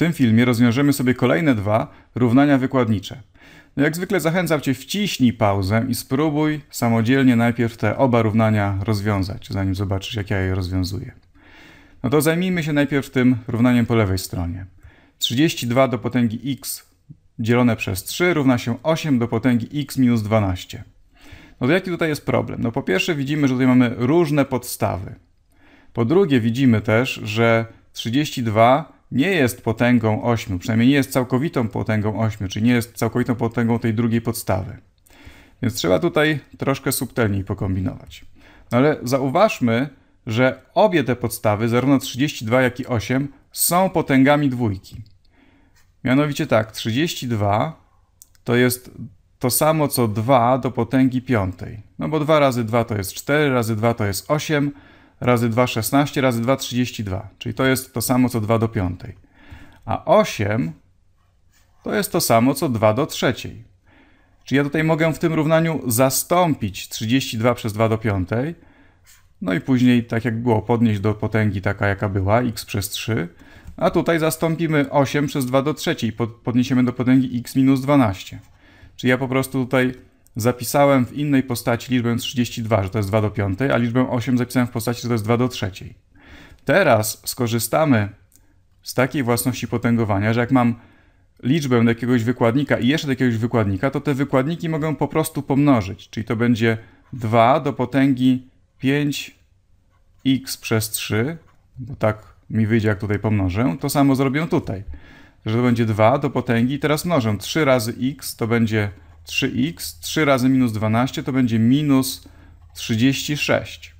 tym filmie rozwiążemy sobie kolejne dwa równania wykładnicze. No jak zwykle zachęcam Cię, wciśnij pauzę i spróbuj samodzielnie najpierw te oba równania rozwiązać, zanim zobaczysz, jak ja je rozwiązuję. No to zajmijmy się najpierw tym równaniem po lewej stronie. 32 do potęgi x dzielone przez 3 równa się 8 do potęgi x minus 12. No to jaki tutaj jest problem? No po pierwsze widzimy, że tutaj mamy różne podstawy. Po drugie widzimy też, że 32 nie jest potęgą ośmiu, przynajmniej nie jest całkowitą potęgą ośmiu, czyli nie jest całkowitą potęgą tej drugiej podstawy. Więc trzeba tutaj troszkę subtelniej pokombinować. No ale zauważmy, że obie te podstawy, zarówno 32 jak i 8, są potęgami dwójki. Mianowicie tak, 32 to jest to samo co 2 do potęgi piątej. No bo 2 razy 2 to jest 4, razy 2 to jest 8, razy 2 16 razy 2 32, czyli to jest to samo co 2 do 5. A 8 to jest to samo co 2 do 3. Czyli ja tutaj mogę w tym równaniu zastąpić 32 przez 2 do 5, no i później tak jak było podnieść do potęgi taka jaka była, x przez 3, a tutaj zastąpimy 8 przez 2 do 3 podniesiemy do potęgi x minus 12. Czyli ja po prostu tutaj zapisałem w innej postaci liczbę 32, że to jest 2 do 5, a liczbę 8 zapisałem w postaci, że to jest 2 do 3. Teraz skorzystamy z takiej własności potęgowania, że jak mam liczbę do jakiegoś wykładnika i jeszcze do jakiegoś wykładnika, to te wykładniki mogę po prostu pomnożyć, czyli to będzie 2 do potęgi 5x przez 3, bo tak mi wyjdzie, jak tutaj pomnożę, to samo zrobię tutaj, że to będzie 2 do potęgi, teraz mnożę 3 razy x, to będzie 3x, 3 razy minus 12 to będzie minus 36.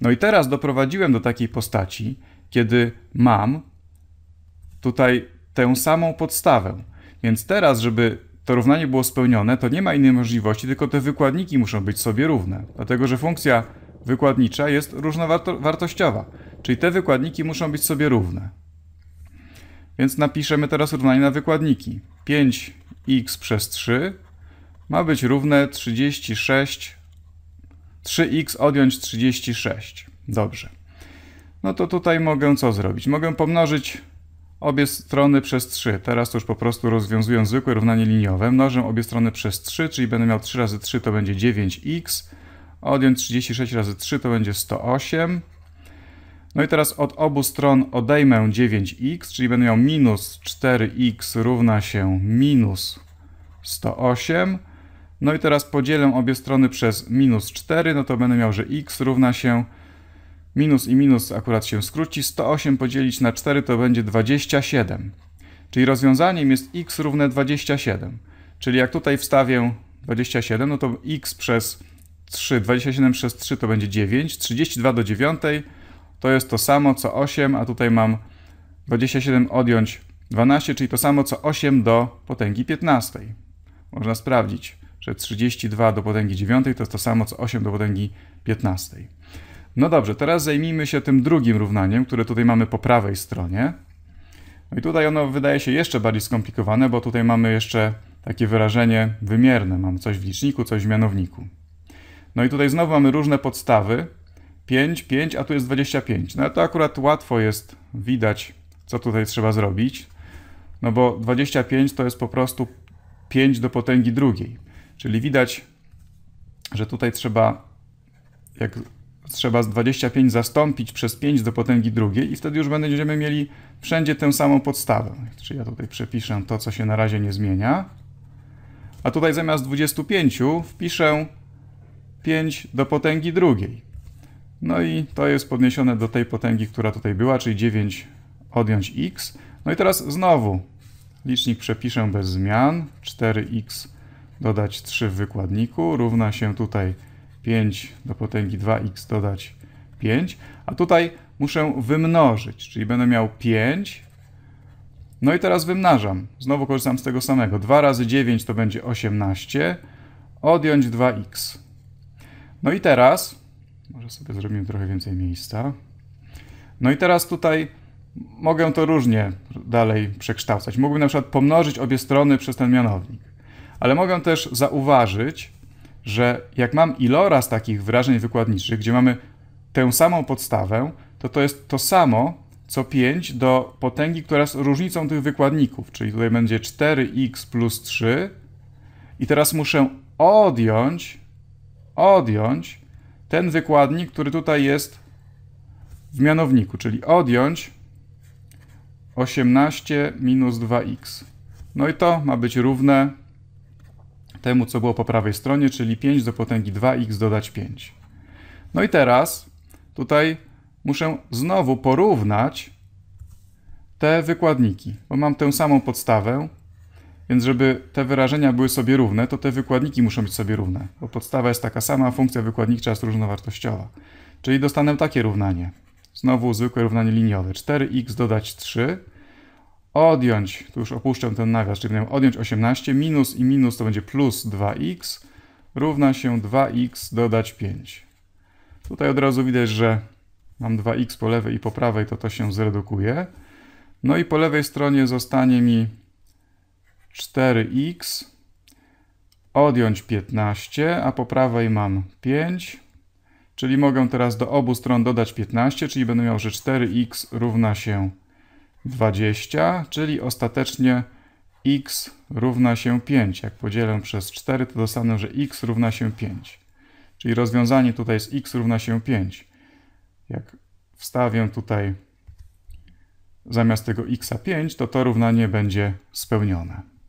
No i teraz doprowadziłem do takiej postaci, kiedy mam tutaj tę samą podstawę. Więc teraz, żeby to równanie było spełnione, to nie ma innej możliwości, tylko te wykładniki muszą być sobie równe. Dlatego, że funkcja wykładnicza jest różnowartościowa, czyli te wykładniki muszą być sobie równe. Więc napiszemy teraz równanie na wykładniki. 5x przez 3 ma być równe 36, 3x odjąć 36. Dobrze. No to tutaj mogę co zrobić? Mogę pomnożyć obie strony przez 3. Teraz to już po prostu rozwiązuję zwykłe równanie liniowe. Mnożę obie strony przez 3, czyli będę miał 3 razy 3 to będzie 9x. Odjąć 36 razy 3 to będzie 108. No i teraz od obu stron odejmę 9x, czyli będę miał minus 4x równa się minus 108. No i teraz podzielę obie strony przez minus 4, no to będę miał, że x równa się minus i minus akurat się skróci. 108 podzielić na 4 to będzie 27. Czyli rozwiązaniem jest x równe 27. Czyli jak tutaj wstawię 27, no to x przez 3, 27 przez 3 to będzie 9, 32 do 9 to jest to samo co 8, a tutaj mam 27 odjąć 12, czyli to samo co 8 do potęgi 15. Można sprawdzić że 32 do potęgi 9 to jest to samo co 8 do potęgi 15. No dobrze, teraz zajmijmy się tym drugim równaniem, które tutaj mamy po prawej stronie. No i tutaj ono wydaje się jeszcze bardziej skomplikowane, bo tutaj mamy jeszcze takie wyrażenie wymierne. Mamy coś w liczniku, coś w mianowniku. No i tutaj znowu mamy różne podstawy. 5, 5, a tu jest 25. No to akurat łatwo jest widać, co tutaj trzeba zrobić. No bo 25 to jest po prostu 5 do potęgi drugiej. Czyli widać, że tutaj trzeba, jak trzeba z 25 zastąpić przez 5 do potęgi drugiej i wtedy już będziemy mieli wszędzie tę samą podstawę. Czyli ja tutaj przepiszę to, co się na razie nie zmienia. A tutaj zamiast 25 wpiszę 5 do potęgi drugiej. No i to jest podniesione do tej potęgi, która tutaj była, czyli 9 odjąć x. No i teraz znowu licznik przepiszę bez zmian. 4x dodać 3 w wykładniku równa się tutaj 5 do potęgi 2x dodać 5, a tutaj muszę wymnożyć, czyli będę miał 5. No i teraz wymnażam. Znowu korzystam z tego samego. 2 razy 9 to będzie 18, odjąć 2x. No i teraz, może sobie zrobimy trochę więcej miejsca. No i teraz tutaj mogę to różnie dalej przekształcać. Mógłbym na przykład pomnożyć obie strony przez ten mianownik ale mogę też zauważyć, że jak mam iloraz takich wyrażeń wykładniczych, gdzie mamy tę samą podstawę, to to jest to samo co 5 do potęgi, która jest różnicą tych wykładników, czyli tutaj będzie 4x plus 3 i teraz muszę odjąć, odjąć ten wykładnik, który tutaj jest w mianowniku, czyli odjąć 18 minus 2x. No i to ma być równe temu, co było po prawej stronie, czyli 5 do potęgi 2x dodać 5. No i teraz tutaj muszę znowu porównać te wykładniki, bo mam tę samą podstawę, więc żeby te wyrażenia były sobie równe, to te wykładniki muszą być sobie równe, bo podstawa jest taka sama, a funkcja wykładnicza jest różnowartościowa. Czyli dostanę takie równanie. Znowu zwykłe równanie liniowe. 4x dodać 3 odjąć, tu już opuszczę ten nawias, czyli będę odjąć 18, minus i minus to będzie plus 2x, równa się 2x dodać 5. Tutaj od razu widać, że mam 2x po lewej i po prawej, to to się zredukuje. No i po lewej stronie zostanie mi 4x, odjąć 15, a po prawej mam 5, czyli mogę teraz do obu stron dodać 15, czyli będę miał, że 4x równa się 15. 20, czyli ostatecznie x równa się 5. Jak podzielę przez 4, to dostanę, że x równa się 5. Czyli rozwiązanie tutaj jest x równa się 5. Jak wstawię tutaj zamiast tego x 5, to to równanie będzie spełnione.